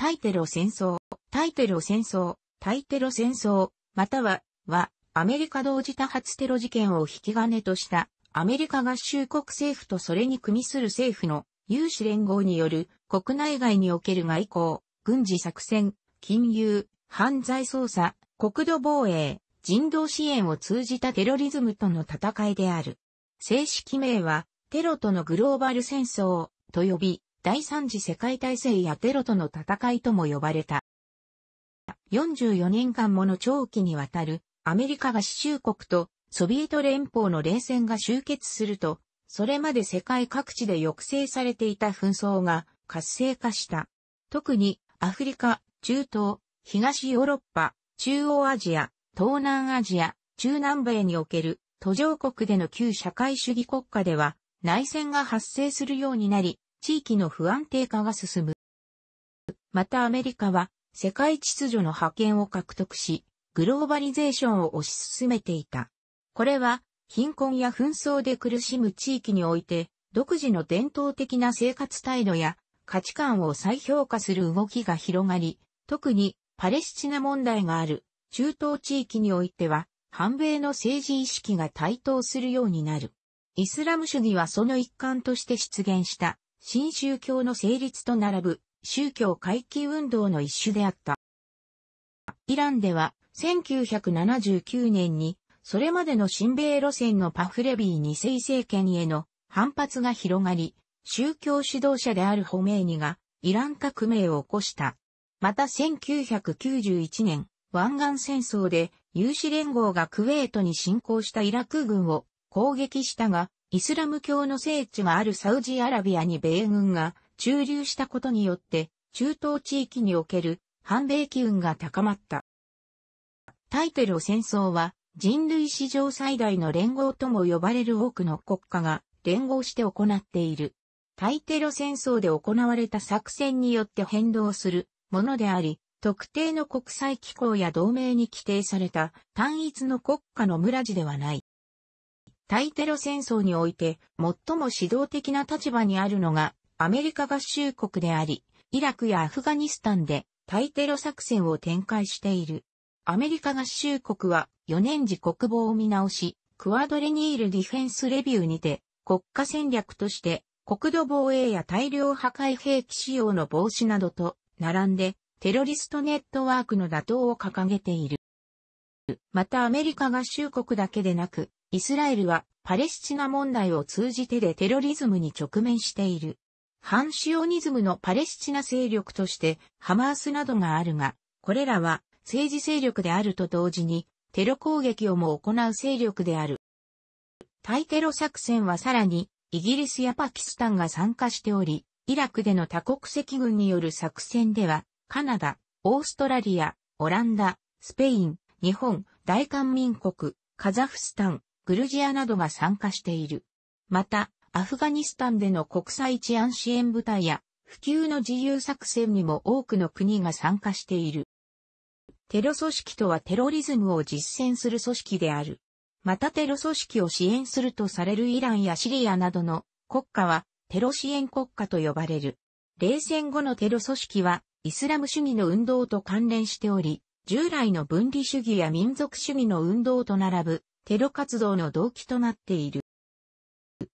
タイテロ戦争、タイテロ戦争、タイテロ戦争、または、は、アメリカ同時多発テロ事件を引き金とした、アメリカ合衆国政府とそれに組みする政府の有志連合による国内外における外交、軍事作戦、金融、犯罪捜査、国土防衛、人道支援を通じたテロリズムとの戦いである。正式名は、テロとのグローバル戦争と呼び、第三次世界大戦やテロとの戦いとも呼ばれた。44年間もの長期にわたるアメリカが衆国とソビエト連邦の冷戦が終結すると、それまで世界各地で抑制されていた紛争が活性化した。特にアフリカ、中東、東ヨーロッパ、中央アジア、東南アジア、中南米における途上国での旧社会主義国家では内戦が発生するようになり、地域の不安定化が進む。またアメリカは世界秩序の覇権を獲得し、グローバリゼーションを推し進めていた。これは貧困や紛争で苦しむ地域において、独自の伝統的な生活態度や価値観を再評価する動きが広がり、特にパレスチナ問題がある中東地域においては、反米の政治意識が台頭するようになる。イスラム主義はその一環として出現した新宗教の成立と並ぶ宗教回帰運動の一種であった。イランでは1979年にそれまでの親米路線のパフレビー2世政権への反発が広がり、宗教指導者であるホメイニがイラン革命を起こした。また1991年、湾岸戦争で有志連合がクウェートに侵攻したイラク軍を攻撃したが、イスラム教の聖地があるサウジアラビアに米軍が駐留したことによって、中東地域における反米機運が高まった。タイトル戦争は人類史上最大の連合とも呼ばれる多くの国家が連合して行っている。タイテロ戦争で行われた作戦によって変動するものであり、特定の国際機構や同盟に規定された単一の国家の村地ではない。対テロ戦争において最も指導的な立場にあるのがアメリカ合衆国であり、イラクやアフガニスタンで対テロ作戦を展開している。アメリカ合衆国は4年時国防を見直し、クワドレニールディフェンスレビューにて国家戦略として国土防衛や大量破壊兵器使用の防止などと並んでテロリストネットワークの打倒を掲げている。またアメリカ合衆国だけでなくイスラエルはパレスチナ問題を通じてでテロリズムに直面している。反シオニズムのパレスチナ勢力としてハマースなどがあるが、これらは政治勢力であると同時にテロ攻撃をも行う勢力である。対テロ作戦はさらにイギリスやパキスタンが参加しており、イラクでの多国籍軍による作戦では、カナダ、オーストラリア、オランダ、スペイン、日本、大韓民国、カザフスタン、グルジアなどが参加している。また、アフガニスタンでの国際治安支援部隊や、普及の自由作戦にも多くの国が参加している。テロ組織とはテロリズムを実践する組織である。またテロ組織を支援するとされるイランやシリアなどの国家はテロ支援国家と呼ばれる。冷戦後のテロ組織はイスラム主義の運動と関連しており、従来の分離主義や民族主義の運動と並ぶテロ活動の動機となっている。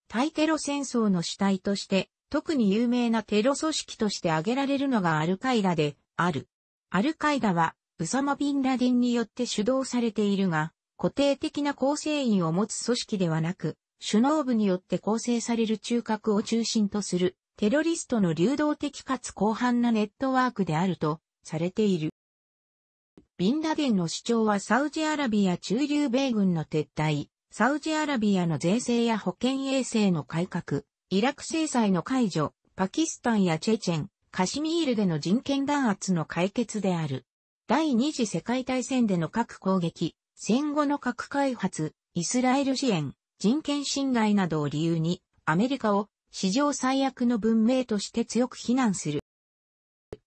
対テロ戦争の主体として、特に有名なテロ組織として挙げられるのがアルカイダである。アルカイダは、ウサマ・ビンラディンによって主導されているが、固定的な構成員を持つ組織ではなく、首脳部によって構成される中核を中心とする、テロリストの流動的かつ広範なネットワークであるとされている。ビンラデンの主張はサウジアラビア中流米軍の撤退、サウジアラビアの税制や保健衛生の改革、イラク制裁の解除、パキスタンやチェチェン、カシミールでの人権弾圧の解決である。第二次世界大戦での核攻撃、戦後の核開発、イスラエル支援、人権侵害などを理由に、アメリカを史上最悪の文明として強く非難する。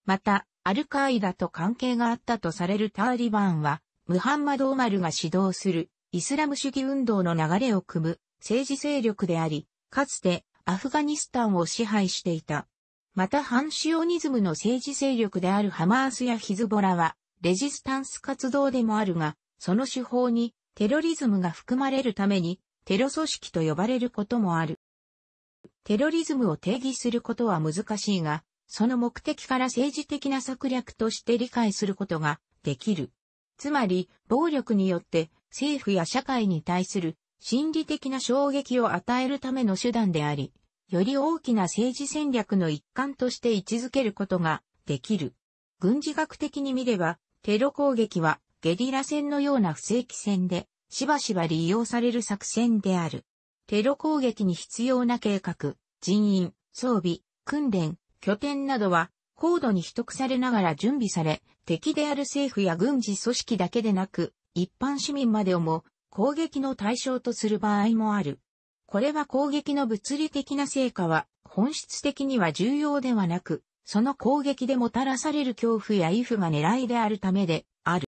また、アルカイダと関係があったとされるタリバンは、ムハンマド・オマルが指導するイスラム主義運動の流れを組む政治勢力であり、かつてアフガニスタンを支配していた。また反シオニズムの政治勢力であるハマースやヒズボラは、レジスタンス活動でもあるが、その手法にテロリズムが含まれるために、テロ組織と呼ばれることもある。テロリズムを定義することは難しいが、その目的から政治的な策略として理解することができる。つまり、暴力によって政府や社会に対する心理的な衝撃を与えるための手段であり、より大きな政治戦略の一環として位置づけることができる。軍事学的に見れば、テロ攻撃はゲリラ戦のような不正規戦で、しばしば利用される作戦である。テロ攻撃に必要な計画、人員、装備、訓練、拠点などは高度に取得されながら準備され、敵である政府や軍事組織だけでなく、一般市民までをも攻撃の対象とする場合もある。これは攻撃の物理的な成果は本質的には重要ではなく、その攻撃でもたらされる恐怖や威風が狙いであるためである。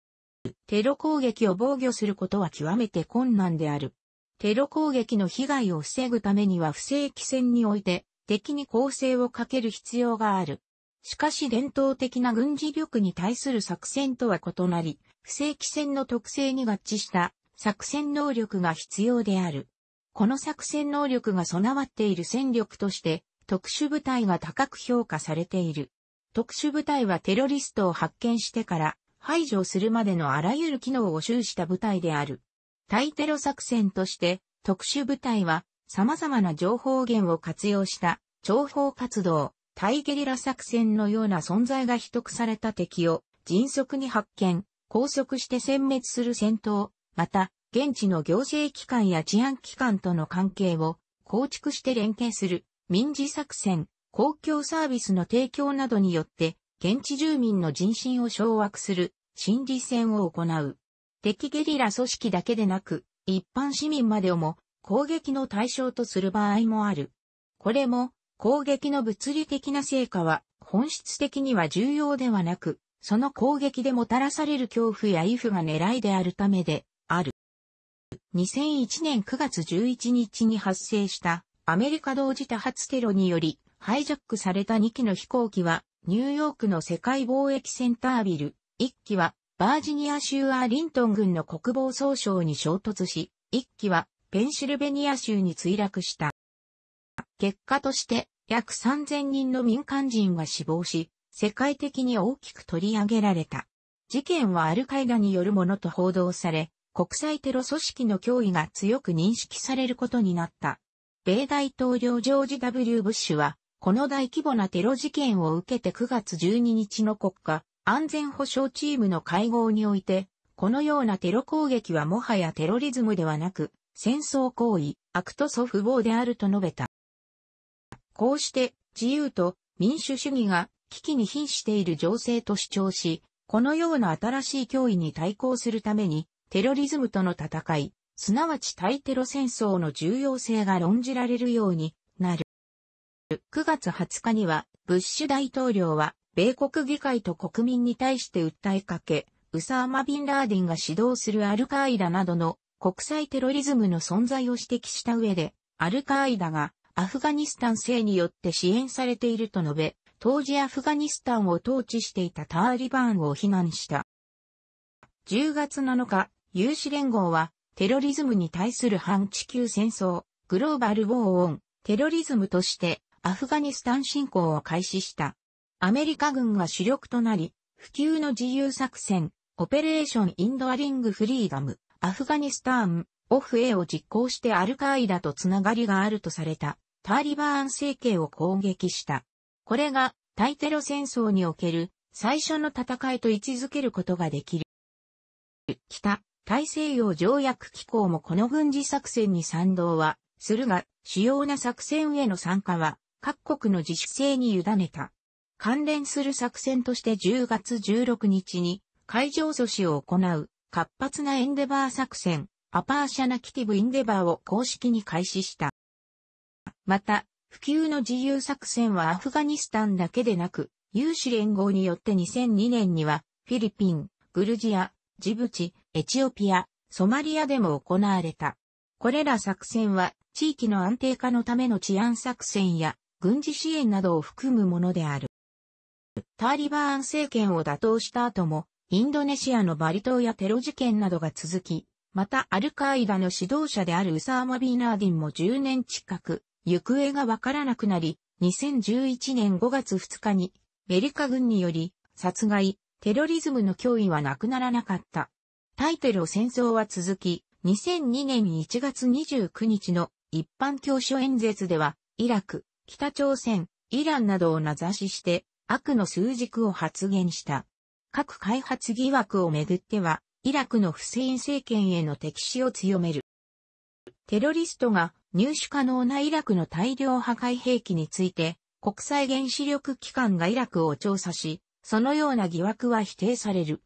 テロ攻撃を防御することは極めて困難である。テロ攻撃の被害を防ぐためには不正規戦において敵に攻勢をかける必要がある。しかし伝統的な軍事力に対する作戦とは異なり、不正規戦の特性に合致した作戦能力が必要である。この作戦能力が備わっている戦力として、特殊部隊が高く評価されている。特殊部隊はテロリストを発見してから排除するまでのあらゆる機能を終した部隊である。対テロ作戦として、特殊部隊は様々な情報源を活用した諜報活動、対ゲリラ作戦のような存在が秘匿された敵を迅速に発見、拘束して殲滅する戦闘、また、現地の行政機関や治安機関との関係を構築して連携する民事作戦、公共サービスの提供などによって、現地住民の人心を掌握する心理戦を行う。敵ゲリラ組織だけでなく、一般市民までをも攻撃の対象とする場合もある。これも、攻撃の物理的な成果は、本質的には重要ではなく、その攻撃でもたらされる恐怖や威風が狙いであるためで、ある。2001年9月11日に発生したアメリカ同時多発テロによりハイジャックされた2機の飛行機はニューヨークの世界貿易センタービル、1機はバージニア州アーリントン軍の国防総省に衝突し、1機はペンシルベニア州に墜落した。結果として、約3000人の民間人が死亡し、世界的に大きく取り上げられた。事件はアルカイダによるものと報道され、国際テロ組織の脅威が強く認識されることになった。米大統領ジョージ W. ブッシュは、この大規模なテロ事件を受けて9月12日の国家安全保障チームの会合において、このようなテロ攻撃はもはやテロリズムではなく、戦争行為、悪と祖父母であると述べた。こうして自由と民主主義が危機に瀕している情勢と主張し、このような新しい脅威に対抗するために、テロリズムとの戦い、すなわち対テロ戦争の重要性が論じられるようになる。9月20日には、ブッシュ大統領は、米国議会と国民に対して訴えかけ、ウサーマ・ビン・ラーディンが指導するアルカーイダなどの国際テロリズムの存在を指摘した上で、アルカーイダがアフガニスタン政によって支援されていると述べ、当時アフガニスタンを統治していたターリバンを非難した。10月7日、有志連合は、テロリズムに対する反地球戦争、グローバルウォーオン、テロリズムとして、アフガニスタン侵攻を開始した。アメリカ軍が主力となり、普及の自由作戦、オペレーションインドアリングフリーダム、アフガニスタン、オフへを実行してアルカイダとつながりがあるとされたターリバーン政権を攻撃した。これが対テロ戦争における最初の戦いと位置づけることができる。北、大西洋条約機構もこの軍事作戦に賛同は、するが、主要な作戦への参加は、各国の自主性に委ねた。関連する作戦として10月16日に、海上阻止を行う、活発なエンデバー作戦、アパーシャナキティブインデバーを公式に開始した。また、普及の自由作戦はアフガニスタンだけでなく、有志連合によって2002年には、フィリピン、グルジア、ジブチ、エチオピア、ソマリアでも行われた。これら作戦は、地域の安定化のための治安作戦や、軍事支援などを含むものである。ターリバーン政権を打倒した後も、インドネシアのバリ島やテロ事件などが続き、またアルカイダの指導者であるウサーマ・ビーナーディンも10年近く、行方がわからなくなり、2011年5月2日に、メリカ軍により、殺害、テロリズムの脅威はなくならなかった。タイトル戦争は続き、2002年1月29日の一般教書演説では、イラク、北朝鮮、イランなどを名指しして、悪の数軸を発言した。核開発疑惑をめぐっては、イラクのフセイン政権への敵視を強める。テロリストが入手可能なイラクの大量破壊兵器について、国際原子力機関がイラクを調査し、そのような疑惑は否定される。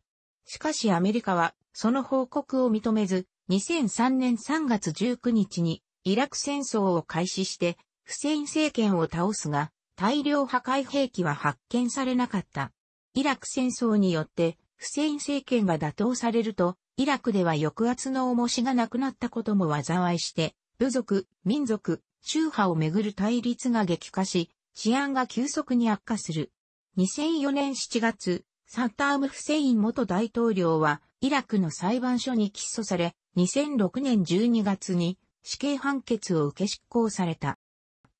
しかしアメリカは、その報告を認めず、2003年3月19日に、イラク戦争を開始して、フセイン政権を倒すが、大量破壊兵器は発見されなかった。イラク戦争によって、フセイン政権が打倒されると、イラクでは抑圧の重しがなくなったことも災いして、部族、民族、宗派をめぐる対立が激化し、治安が急速に悪化する。2004年7月、サッターム・フセイン元大統領は、イラクの裁判所に起訴され、2006年12月に死刑判決を受け執行された。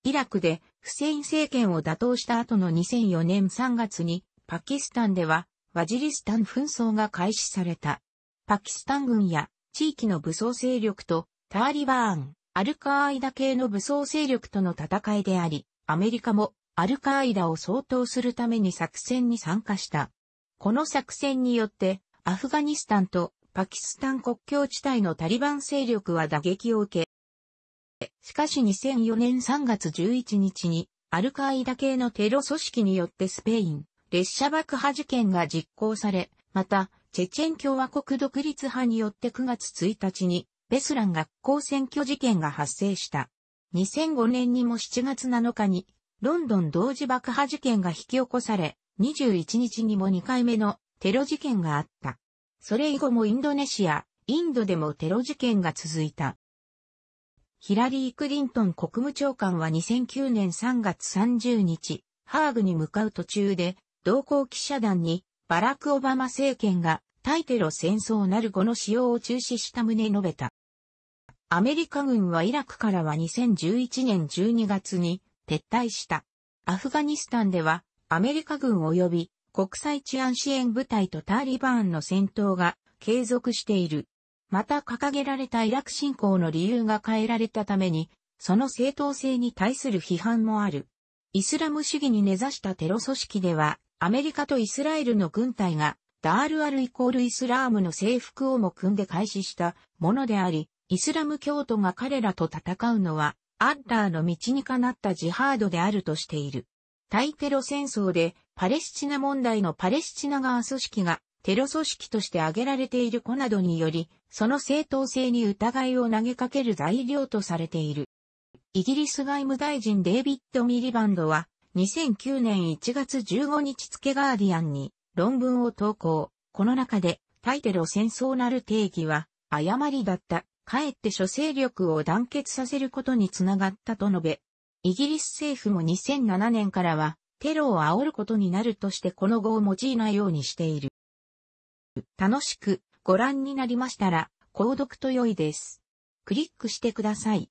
イラクでフセイン政権を打倒した後の2004年3月にパキスタンでは、ワジリスタン紛争が開始された。パキスタン軍や地域の武装勢力と、ターリバーン、アルカーイダ系の武装勢力との戦いであり、アメリカもアルカーイダを相当するために作戦に参加した。この作戦によって、アフガニスタンとパキスタン国境地帯のタリバン勢力は打撃を受け、しかし2004年3月11日に、アルカーイダ系のテロ組織によってスペイン、列車爆破事件が実行され、また、チェチェン共和国独立派によって9月1日に、ベスラン学校選挙事件が発生した。2005年にも7月7日に、ロンドン同時爆破事件が引き起こされ、21日にも2回目のテロ事件があった。それ以後もインドネシア、インドでもテロ事件が続いた。ヒラリー・クリントン国務長官は2009年3月30日、ハーグに向かう途中で同行記者団に、バラク・オバマ政権が対テロ戦争なる後の使用を中止した旨述べた。アメリカ軍はイラクからは2011年12月に撤退した。アフガニスタンではアメリカ軍及び国際治安支援部隊とタリバーンの戦闘が継続している。また掲げられたイラク侵攻の理由が変えられたために、その正当性に対する批判もある。イスラム主義に根ざしたテロ組織では、アメリカとイスラエルの軍隊が、ダールアルイコールイスラームの征服をも組んで開始したものであり、イスラム教徒が彼らと戦うのは、アッラーの道にかなったジハードであるとしている。対テロ戦争で、パレスチナ問題のパレスチナ側組織が、テロ組織として挙げられている子などにより、その正当性に疑いを投げかける材料とされている。イギリス外務大臣デイビッド・ミリバンドは、2009年1月15日付ガーディアンに論文を投稿。この中で、タイテロ戦争なる定義は、誤りだった。かえって諸勢力を団結させることにつながったと述べ、イギリス政府も2007年からは、テロを煽ることになるとしてこの語を用いないようにしている。楽しくご覧になりましたら、購読と良いです。クリックしてください。